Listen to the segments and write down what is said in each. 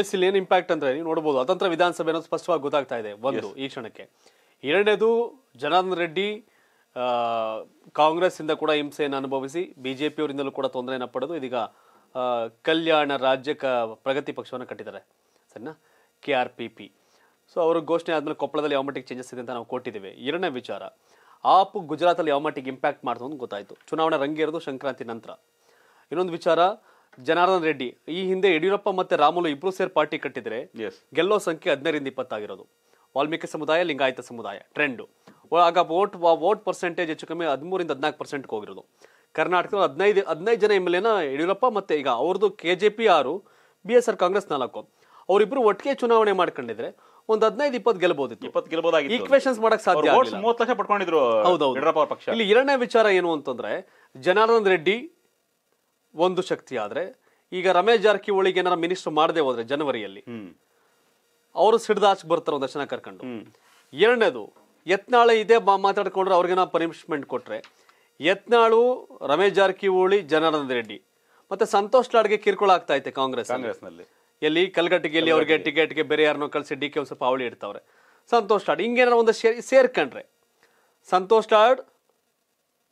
S ಇಲ್ಲಿ ಏನು impact ಅಂದ್ರೆ ನೀವು ನೋಡಬಹುದು ಅತಂತ್ರ ವಿಧಾನಸಭೆ ಅನ್ನೋದು ಸ್ಪಷ್ಟವಾಗಿ ಗೊತ್ತಾಗ್ತಾ ಇದೆ ಒಂದು ಈ ಕ್ಷಣಕ್ಕೆ ಎರಡನೇದು ಜನಾರ್ದನ್ ರೆಡ್ಡಿ ಕಾಂಗ್ರೆಸ್ ಇಂದ ಕೂಡ ಹಿಂಸೆಯನ್ನು ಅನುಭವಿಸಿ ಪಿಯವರಿಂದಲೂ ಕೂಡ ತೊಂದರೆಯನ್ನು ಪಡೆದು ಇದೀಗ ಕಲ್ಯಾಣ ರಾಜ್ಯ ಕ ಪ್ರಗತಿ ಪಕ್ಷವನ್ನು ಕಟ್ಟಿದ್ದಾರೆ ಸರಿನಾ K R P P so ಅವರು ಘೋಷಣೆ ಆದಮೇಲೆ ಕೊಪ್ಪಳದಲ್ಲಿ ಯಾವ ಮಟ್ಟಿಗೆ ಚೇಂಜಸ್ ಇದೆ ಅಂತ ನಾವು ಕೊಟ್ಟಿದ್ದೇವೆ ಎರಡನೇ ವಿಚಾರ ಆಪ್ ಗುಜರಾತಲ್ಲಿ ಯಾವ ಮಟ್ಟಿಗೆ ಇಂಪ್ಯಾಕ್ಟ್ ಮಾಡ್ತು ಅಂತ ಗೊತ್ತಾಯಿತು ಚುನಾವಣೆ ರಂಗೇರೋದು ಸಂಕ್ರಾಂತಿ ನಂತರ ಇನ್ನೊಂದು ವಿಚಾರ ಜನಾರ್ದನ್ ರೆಡ್ಡಿ ಈ ಹಿಂದೆ ಯಡಿಯೂರಪ್ಪ ಮತ್ತೆ ರಾಮುಲು ಇಬ್ರು ಸೇರ್ ಪಾರ್ಟಿ ಕಟ್ಟಿದ್ರೆ ಗೆಲ್ಲೋ ಸಂಖ್ಯೆ ಹದಿನೈದರಿಂದ ಇಪ್ಪತ್ತಾಗಿರೋದು ವಾಲ್ಮೀಕಿ ಸಮುದಾಯ ಲಿಂಗಾಯತ ಸಮುದಾಯ ಟ್ರೆಂಡ್ ಆಗ ವೋಟ್ ವೋಟ್ ಪರ್ಸೆಂಟೇಜ್ ಹೆಚ್ಚು ಕಮ್ಮಿ ಹದಿಮೂರಿಂದ ಹದಿನಾಲ್ಕು ಪರ್ಸೆಂಟ್ ಹೋಗಿರೋದು ಕರ್ನಾಟಕದ ಹದಿನೈದು ಹದಿನೈದು ಜನ ಎಮ್ ಎಲ್ ಎನ ಯಡಿಯೂರಪ್ಪ ಮತ್ತೆ ಈಗ ಅವ್ರದ್ದು ಕೆ ಜೆ ಪಿ ಆರು ಬಿ ಎಸ್ ಆರ್ ಕಾಂಗ್ರೆಸ್ ನಾಲ್ಕು ಅವರಿಬ್ರು ಒಟ್ಟಿಗೆ ಚುನಾವಣೆ ಮಾಡ್ಕೊಂಡಿದ್ರೆ ಒಂದ್ ಹದಿನೈದು ಇಪ್ಪತ್ತು ಗೆಲ್ಬಹುದು ಇಪ್ಪತ್ತು ಗೆಲ್ಬೋದಾಗಿ ಈಕ್ವೇಷನ್ಸ್ ಮಾಡಕ್ ಸಾಧ್ಯ ಮೂವತ್ತು ಲಕ್ಷ ಪಡ್ಕೊಂಡಿದ್ರು ಹೌದೌದು ಇಲ್ಲಿ ಎರಡನೇ ವಿಚಾರ ಏನು ಅಂತಂದ್ರೆ ಜನಾರ್ದನ್ ರೆಡ್ಡಿ ಒಂದು ಶಕ್ತಿ ಆದರೆ ಈಗ ರಮೇಶ್ ಜಾರಕಿಹೊಳಿಗೆ ಏನಾರ ಮಿನಿಸ್ಟರ್ ಮಾಡದೆ ಹೋದ್ರೆ ಜನವರಿಯಲ್ಲಿ ಅವರು ಸಿಡ್ದಾಚ್ ಬರ್ತಾರೆ ದರ್ಶನ ಕರ್ಕೊಂಡು ಎರಡನೇದು ಯತ್ನಾಳೆ ಇದೆ ಮಾತಾಡ್ಕೊಂಡ್ರೆ ನಾವು ಪನಿಷ್ಮೆಂಟ್ ಕೊಟ್ರೆ ಯತ್ನಾಳು ರಮೇಶ್ ಜಾರಕಿಹೊಳಿ ಜನಾರ್ದನ್ ರೆಡ್ಡಿ ಮತ್ತೆ ಸಂತೋಷ್ ಲಾಡ್ಗೆ ಕಿರುಕುಳ ಆಗ್ತಾ ಐತೆ ಕಾಂಗ್ರೆಸ್ ಕಾಂಗ್ರೆಸ್ನಲ್ಲಿ ಎಲ್ಲಿ ಕಲ್ಗಟ್ಟಿಗೆಯಲ್ಲಿ ಅವ್ರಿಗೆ ಟಿಕೆಟ್ಗೆ ಬೇರೆ ಯಾರನ್ನೋ ಕಳಿಸಿ ಡಿ ಕೆ ಸ್ವಲ್ಪ ಅವಳಿ ಇಡ್ತಾವ್ರೆ ಸಂತೋಷ್ ಲಾಡ್ ಹಿಂಗೇನಾರ ಒಂದು ಸೇರ್ಕಂಡ್ರೆ ಸಂತೋಷ್ ಲಾಡ್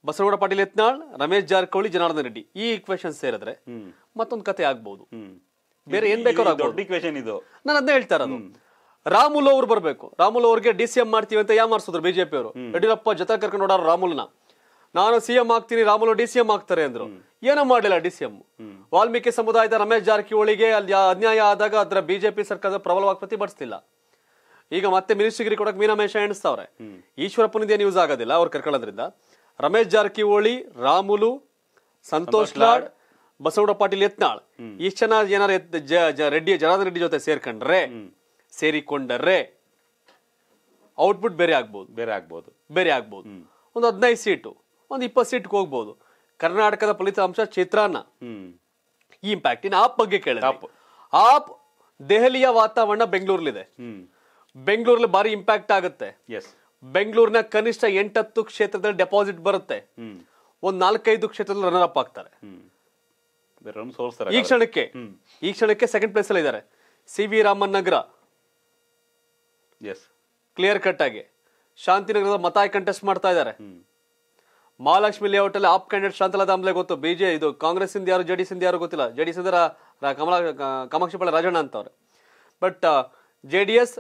ಬಸವಗೌಡ ಪಾಟೀಲ್ ಯತ್ನಾಳ್ ರಮೇಶ್ ಜಾರಕಿಹೊಳಿ ಜನಾರ್ದನ್ ರೆಡ್ಡಿ ಈ ಇಕ್ವೇಶನ್ ಸೇರಿದ್ರೆ ಮತ್ತೊಂದು ಕತೆ ಆಗ್ಬಹುದು ಬೇರೆ ಏನ್ ಬೇಕಾದ್ರೂ ಇಕ್ವೇಶನ್ ಇದು ನಾನು ಅದನ್ನ ಹೇಳ್ತಾರ ರಾಮುಲ್ ಅವ್ರು ಬರ್ಬೇಕು ರಾಮುಲು ಅವ್ರಿಗೆ ಡಿ ಸಿ ಎಂ ಮಾಡ್ತೀವಿ ಅಂತ ಯಾ ಮಾಡಿಸಿದ್ರು ಬಿಜೆಪಿ ಅವರು ಯಡಿಯೂರಪ್ಪ ಜೊತೆ ಕರ್ಕೊಂಡು ಓಡಾರ ರಾಮುಲ್ನ ನಾನು ಸಿ ಎಂ ಆಗ್ತೀನಿ ರಾಮುಲ್ ಡಿ ಸಿ ಎಂ ಆಗ್ತಾರೆ ಅಂದ್ರು ಏನೋ ಮಾಡಲಿಲ್ಲ ಡಿ ಸಿ ಎಂ ವಾಲ್ಮೀಕಿ ಸಮುದಾಯದ ರಮೇಶ್ ಜಾರಕಿಹೊಳಿಗೆ ಅಲ್ಲಿ ಅನ್ಯಾಯ ಆದಾಗ ಅದ್ರ ಬಿಜೆಪಿ ಸರ್ಕಾರದ ಪ್ರಬಲವಾಗಿ ಪ್ರತಿಭಟಿಸ್ತಿಲ್ಲ ಈಗ ಮತ್ತೆ ಮಿನಿಸ್ಟ್ರಿಗಿರಿ ಕೊಡಕ್ ಮೀನಾಮೇಶ ಎಣಿಸ್ತಾವ್ರೆ ಈಶ್ವರಪ್ಪನಿಂದ ಯೂಸ್ ಆಗೋದಿಲ್ಲ ಅವ್ರು ಕರ್ಕೊಳ್ಳೋದ್ರಿಂದ ರಮೇಶ್ ಜಾರಕಿಹೊಳಿ ರಾಮುಲು ಸಂತೋಷ್ ಲಾಡ್ ಬಸವಣ್ಣ ಪಾಟೀಲ್ ಯತ್ನಾಳ್ ಇಷ್ಟು ಜನ ಏನಾರ ರೆಡ್ಡಿ ಜನಾರ್ದನ್ ರೆಡ್ಡಿ ಜೊತೆ ಸೇರ್ಕೊಂಡ್ರೆ ಸೇರಿಕೊಂಡರೆ ಔಟ್ಪುಟ್ ಬೇರೆ ಆಗ್ಬೋದು ಬೇರೆ ಆಗ್ಬೋದು ಬೇರೆ ಆಗ್ಬೋದು ಒಂದು ಹದಿನೈದು ಸೀಟು ಒಂದು ಇಪ್ಪತ್ತು ಸೀಟ್ಗೆ ಹೋಗ್ಬೋದು ಕರ್ನಾಟಕದ ಫಲಿತಾಂಶ ಚಿತ್ರಾನ್ನ ಈ ಇಂಪ್ಯಾಕ್ಟ್ ಇನ್ನು ಆಪ್ ಬಗ್ಗೆ ಕೇಳಿದೆ ಆಪ್ ದೆಹಲಿಯ ವಾತಾವರಣ ಬೆಂಗಳೂರಲ್ಲಿದೆ ಬೆಂಗಳೂರಲ್ಲಿ ಭಾರಿ ಇಂಪ್ಯಾಕ್ಟ್ ಆಗುತ್ತೆ ಎಸ್ ಬೆಂಗಳೂರಿನ ಕನಿಷ್ಠ ಎಂಟತ್ತು ಕ್ಷೇತ್ರದಲ್ಲಿ ಡೆಪಾಸಿಟ್ ಬರುತ್ತೆ ಒಂದ್ ನಾಲ್ಕೈದು ಕ್ಷೇತ್ರದಲ್ಲಿ ರನ್ನರ್ ಅಪ್ ಆಗ್ತಾರೆ ಈ ಕ್ಷಣಕ್ಕೆ ಈ ಕ್ಷಣಕ್ಕೆ ಸೆಕೆಂಡ್ ಪ್ಲೇಸ್ ಅಲ್ಲಿ ಇದ್ದಾರೆ C V Raman Nagar clear cut ಆಗಿ ಶಾಂತಿನಗರದ ಮತಾಯ್ ಕಂಟೆಸ್ಟ್ ಮಾಡ್ತಾ ಇದ್ದಾರೆ ಮಹಾಲಕ್ಷ್ಮಿ ಲೇಔಟ್ ಅಲ್ಲಿ ಆಪ್ ಕ್ಯಾಂಡಿಡೇಟ್ ಶಾಂತಲಾ ದಾಮ್ಲೆ ಗೊತ್ತು ಬಿಜೆ ಇದು ಕಾಂಗ್ರೆಸ್ ಇಂದ ಯಾರು ಜೆಡಿಎಸ್ ಇಂದ ಯಾರು ಗೊತ್ತಿಲ್ಲ ಜೆಡಿಎಸ್ ಇಂದ ಕಮಲಾ ಕಾಮಾಕ್ಷಿ ರಾಜಣ್ಣ ಅಂತವ್ರೆ ಬಟ್ ಜೆ ಡಿ ಎಸ್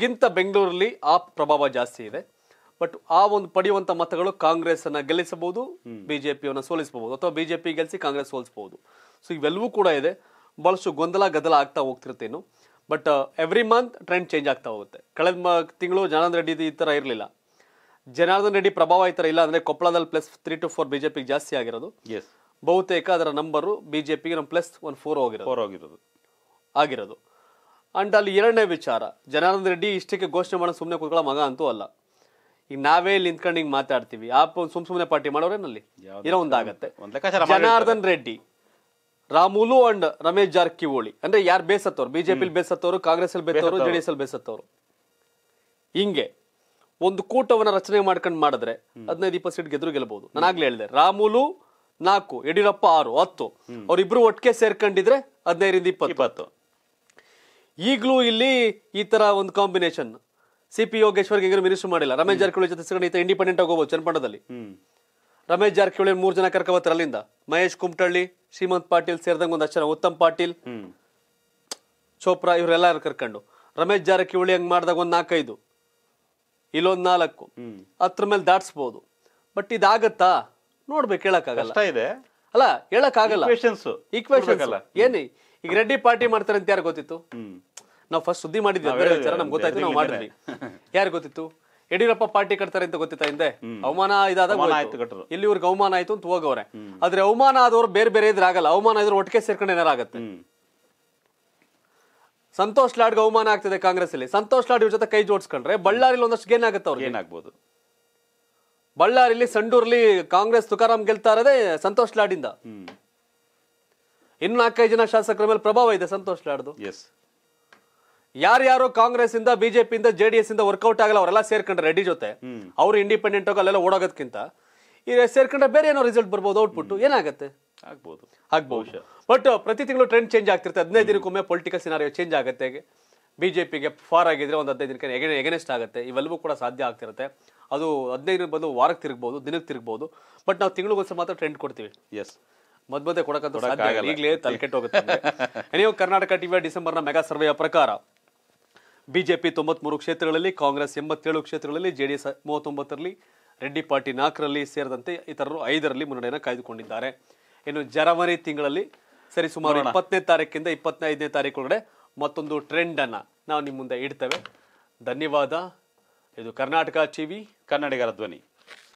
ಗಿಂತ ಬೆಂಗಳೂರಲ್ಲಿ ಆ ಪ್ರಭಾವ ಜಾಸ್ತಿ ಇದೆ ಬಟ್ ಆ ಒಂದು ಪಡೆಯುವಂಥ ಮತಗಳು ಕಾಂಗ್ರೆಸ್ ಅನ್ನ ಗೆಲ್ಲಿಸಬಹುದು ಬಿಜೆಪಿಯನ್ನು ಸೋಲಿಸಬಹುದು ಅಥವಾ ಬಿಜೆಪಿ ಗೆಲ್ಲಿಸಿ ಕಾಂಗ್ರೆಸ್ ಸೋಲಿಸಬಹುದು ಸೊ ಇವೆಲ್ಲವೂ ಕೂಡ ಇದೆ ಬಹಳಷ್ಟು ಗೊಂದಲ ಗದ್ದಲ ಆಗ್ತಾ ಹೋಗ್ತಿರ್ತೇನು but every month trend change ಆಗ್ತಾ ಹೋಗುತ್ತೆ ಕಳೆದ ತಿಂಗಳು ಜನಾರ್ದನ್ ರೆಡ್ಡಿ ಈ ಥರ ಇರಲಿಲ್ಲ ಜನಾರ್ದನ್ ರೆಡ್ಡಿ ಪ್ರಭಾವ ಈ ಥರ ಇಲ್ಲ ಅಂದರೆ ಕೊಪ್ಪಳದಲ್ಲಿ ಪ್ಲಸ್ ತ್ರೀ ಟು ಫೋರ್ ಬಿಜೆಪಿಗೆ ಜಾಸ್ತಿ ಆಗಿರೋದು ಬಹುತೇಕ ಅದರ ನಂಬರು ಬಿಜೆಪಿಗೆ ನಮ್ಮ ಪ್ಲಸ್ ಒನ್ ಫೋರ್ ಹೋಗಿರೋದು ಆಗಿರೋದು ಅಂಡ್ ಅಲ್ಲಿ ಎರಡನೇ ವಿಚಾರ ಜನಾರ್ದನ್ ರೆಡ್ಡಿ ಇಷ್ಟಕ್ಕೆ ಘೋಷಣೆ ಮಾಡೋ ಸುಮ್ಮನೆ ಕೂತ್ಕೊಳ್ಳೋ ಮಗ ಅಂತೂ ಅಲ್ಲ ಈಗ ನಾವೇ ನಿಂತ್ಕೊಂಡು ಹಿಂಗೆ ಮಾತಾಡ್ತೀವಿ ಆ ಸುಮ್ ಸುಮ್ಮನೆ ಪಾರ್ಟಿ ಮಾಡೋರೇನಲ್ಲಿ ಏನೋ ಒಂದಾಗತ್ತೆ ಜನಾರ್ದನ್ ರೆಡ್ಡಿ ರಾಮುಲು ಅಂಡ್ ರಮೇಶ್ ಜಾರಕಿಹೊಳಿ ಅಂದ್ರೆ ಯಾರು ಬೇಸತ್ತವ್ರು ಬಿಜೆಪಿಲಿ ಬೇಸತ್ತವರು ಕಾಂಗ್ರೆಸ್ ಅಲ್ಲಿ ಬೇಸತ್ತವರು ಜೆಡಿಎಸ್ ಅಲ್ಲಿ ಬೇಸತ್ತವರು ಹಿಂಗೆ ಒಂದು ಕೂಟವನ್ನ ರಚನೆ ಮಾಡ್ಕೊಂಡು ಮಾಡಿದ್ರೆ ಹದಿನೈದು ಇಪ್ಪತ್ತು ಸೀಟ್ ಗೆದ್ರು ಗೆಲ್ಬಹುದು ನಾನು ಆಗ್ಲೇ ಹೇಳಿದೆ ರಾಮುಲು ನಾಲ್ಕು ಯಡಿಯೂರಪ್ಪ ಆರು ಹತ್ತು ಅವ್ರಿಬ್ರು ಒಟ್ಟಿಗೆ ಸೇರ್ಕೊಂಡಿದ್ರೆ ಹದಿನೈದರಿಂದ ಇಪ್ಪತ್ತು ಈಗಲೂ ಇಲ್ಲಿ ಈ ತರ ಒಂದು ಕಾಂಬಿನೇಷನ್ ಸಿ ಪಿ ಯೋಗೇಶ್ವರ್ಗೆ ಈಗಲೂ ಮಿನಿಸ್ಟರ್ ಮಾಡಿಲ್ಲ ರಮೇಶ್ ಜಾರಕಿಹೊಳಿ ಜೊತೆ ಸಿಗೋಣ ಈತ ಇಂಡಿಪೆಂಡೆಂಟ್ ಆಗೋಬಹುದು ಚನ್ನಪಟ್ಟಣದಲ್ಲಿ ರಮೇಶ್ ಜಾರಕಿಹೊಳಿ ಮೂರು ಜನ ಕರ್ಕೋಬತ್ತಾರೆ ಅಲ್ಲಿಂದ ಮಹೇಶ್ ಕುಮಟಳ್ಳಿ ಶ್ರೀಮಂತ್ ಪಾಟೀಲ್ ಸೇರಿದಂಗೆ ಒಂದಷ್ಟು ಜನ ಉತ್ತಮ್ ಪಾಟೀಲ್ ಚೋಪ್ರಾ ಇವ್ರೆಲ್ಲಾರು ಕರ್ಕೊಂಡು ರಮೇಶ್ ಜಾರಕಿಹೊಳಿ ಹಂಗೆ ಮಾಡಿದಾಗ ಒಂದು ನಾಲ್ಕೈದು ಇಲ್ಲೊಂದ್ ನಾಲ್ಕು ಹತ್ರ ಮೇಲೆ ದಾಟಿಸ್ಬೋದು ಬಟ್ ಇದಾಗತ್ತಾ ನೋಡ್ಬೇಕು ಹೇಳಕ್ಕಾಗಲ್ಲ ಆಗಲ್ಲ ಅಲ್ಲ ಹೇಳಕ್ಕಾಗಲ್ಲ ಆಗಲ್ಲ ಏನೇ ಈಗ ರೆಡ್ಡಿ ಪಾರ್ಟಿ ಮಾಡ್ತಾರೆ ಅಂತ ಯಾರು ಗೊತ್ತಿತ್ತು ನಾವು ಫಸ್ಟ್ ಸುದ್ದಿ ಮಾಡಿದ್ವಿ ನಮ್ಗೆ ಗೊತ್ತಾಯ್ತು ನಾವು ಮಾಡಿದ್ವಿ ಯಾರು ಗೊತ್ತಿತ್ತು ಯಡಿಯೂರಪ್ಪ ಪಾರ್ಟಿ ಕಟ್ತಾರೆ ಅಂತ ಗೊತ್ತಿತ್ತ ಹಿಂದೆ ಅವಮಾನ ಇದಾದಾಗ ಇಲ್ಲಿ ಇವ್ರಿಗೆ ಅವಮಾನ ಆಯ್ತು ಅಂತ ಹೋಗವ್ರೆ ಆದ್ರೆ ಅವಮಾನ ಆದವ್ರು ಬೇರೆ ಬೇರೆ ಇದ್ರೆ ಆಗಲ್ಲ ಅವಮಾನ ಇದ್ರೆ ಒಟ್ಟಿಗೆ ಸೇರ್ಕೊಂಡು ಏನಾರಾಗತ್ತೆ ಸಂತೋಷ್ ಲಾಡ್ಗೆ ಅವಮಾನ ಆಗ್ತದೆ ಕಾಂಗ್ರೆಸ್ ಅಲ್ಲಿ ಸಂತೋಷ್ ಲಾಡ್ ಇವ್ರ ಜೊತೆ ಕೈ ಜೋಡಿಸ್ಕೊಂಡ್ರೆ ಬಳ್ಳಾರಿಲಿ ಒಂದಷ್ಟು ಗೇನ್ ಆಗುತ್ತೆ ಅವ್ರಿಗೆ ಏನಾಗ್ಬೋದು ಬಳ್ಳಾರಿಲಿ ಸಂಡೂರ್ಲಿ ಕಾಂಗ್ರೆಸ್ ತುಕಾರಾಮ್ ಗೆಲ್ತಾ ಇರೋದೇ ಸಂತೋಷ್ ಇಂದ ಇನ್ನು ನಾಲ್ಕೈದು ಜನ ಶಾಸಕರ ಮೇಲೆ ಪ್ರಭಾವ ಇದೆ ಸಂತೋಷ್ ಲಾಡ್ದು ಎಸ್ ಯಾರ್ಯಾರು ಕಾಂಗ್ರೆಸ್ ಇಂದ ಬಿಜೆಪಿಯಿಂದ ಜೆ ಡಿ ಎಸ್ ಇಂದ ವರ್ಕೌಟ್ ಆಗಲ್ಲ ಅವರೆಲ್ಲ ಸೇರ್ಕೊಂಡ್ರೆ ರೆಡ್ಡಿ ಜೊತೆ ಅವರು ಇಂಡಿಪೆಂಡೆಂಟ್ ಆಗಿ ಅಲ್ಲೆಲ್ಲ ಓಡೋಗೋದಕ್ಕಿಂತ ಈ ಸೇರ್ಕೊಂಡ್ರೆ ಬೇರೆ ಏನೋ ರಿಸಲ್ಟ್ ಬರ್ಬೋದು ಔಟ್ಪುಟ್ ಏನಾಗುತ್ತೆ ಬಟ್ ಪ್ರತಿ ತಿಂಗಳು ಟ್ರೆಂಡ್ ಚೇಂಜ್ ಆಗ್ತಿರುತ್ತೆ ಹದಿನೈದು ದಿನಕ್ಕೊಮ್ಮೆ ಪೊಲಿಟಿಕಲ್ ಸಿನಾರಿಯೋ ಚೇಂಜ್ ಆಗುತ್ತೆ ಬಿಜೆಪಿಗೆ ಫಾರ್ ಆಗಿದ್ರೆ ಒಂದು ಹದಿನೈದು ದಿನಕ್ಕೆ ಎಗೆ ಎಗನೆಸ್ಟ್ ಆಗುತ್ತೆ ಇವೆಲ್ಲವೂ ಕೂಡ ಸಾಧ್ಯ ಆಗ್ತಿರುತ್ತೆ ಅದು ಹದಿನೈದು ಬಂದು ವಾರಕ್ಕೆ ತಿರುಗ್ಬೋದು ದಿನಕ್ಕೆ ತಿರುಗ್ಬೋದು ಬಟ್ ನಾವು ತಿಂಗಳಿಗೊಂದ್ಸಲ ಮಾತ್ರ ಟ್ರೆಂಡ್ ಕೊಡ್ತೀವಿ ಎಸ್ ಮದ್ಮದೆ ಕೊಡಕ್ಕಂತೂ ಸಾಧ್ಯ ಈಗಲೇ ತಲೆಕೆಟ್ಟು ಹೋಗುತ್ತೆ ನೀವು ಕರ್ನಾಟಕ ಟಿವಿಯ ಡಿಸೆಂಬರ್ನ ಮೆಗಾ ಸರ್ವೆಯ ಪ್ರಕಾರ ಬಿಜೆಪಿ ತೊಂಬತ್ಮೂರು ಕ್ಷೇತ್ರಗಳಲ್ಲಿ ಕಾಂಗ್ರೆಸ್ ಎಂಬತ್ತೇಳು ಕ್ಷೇತ್ರಗಳಲ್ಲಿ ಜೆಡಿಎಸ್ ಮೂವತ್ತೊಂಬತ್ತರಲ್ಲಿ ರೆಡ್ಡಿ ಪಾರ್ಟಿ ನಾಲ್ಕರಲ್ಲಿ ಸೇರಿದಂತೆ ಇತರರು ಐದರಲ್ಲಿ ಮುನ್ನಡೆಯನ್ನು ಕಾಯ್ದುಕೊಂಡಿದ್ದಾರೆ ಇನ್ನು ಜನವರಿ ತಿಂಗಳಲ್ಲಿ ಸುಮಾರು ಇಪ್ಪತ್ತನೇ ತಾರೀಕಿಂದ ಇಪ್ಪತ್ತೈದನೇ ತಾರೀಕೊಳಗಡೆ ಮತ್ತೊಂದು ಟ್ರೆಂಡನ್ನು ನಾವು ನಿಮ್ಮ ಮುಂದೆ ಇಡ್ತೇವೆ ಧನ್ಯವಾದ ಇದು ಕರ್ನಾಟಕ ಟಿವಿ ಕನ್ನಡಿಗರ ಧ್ವನಿ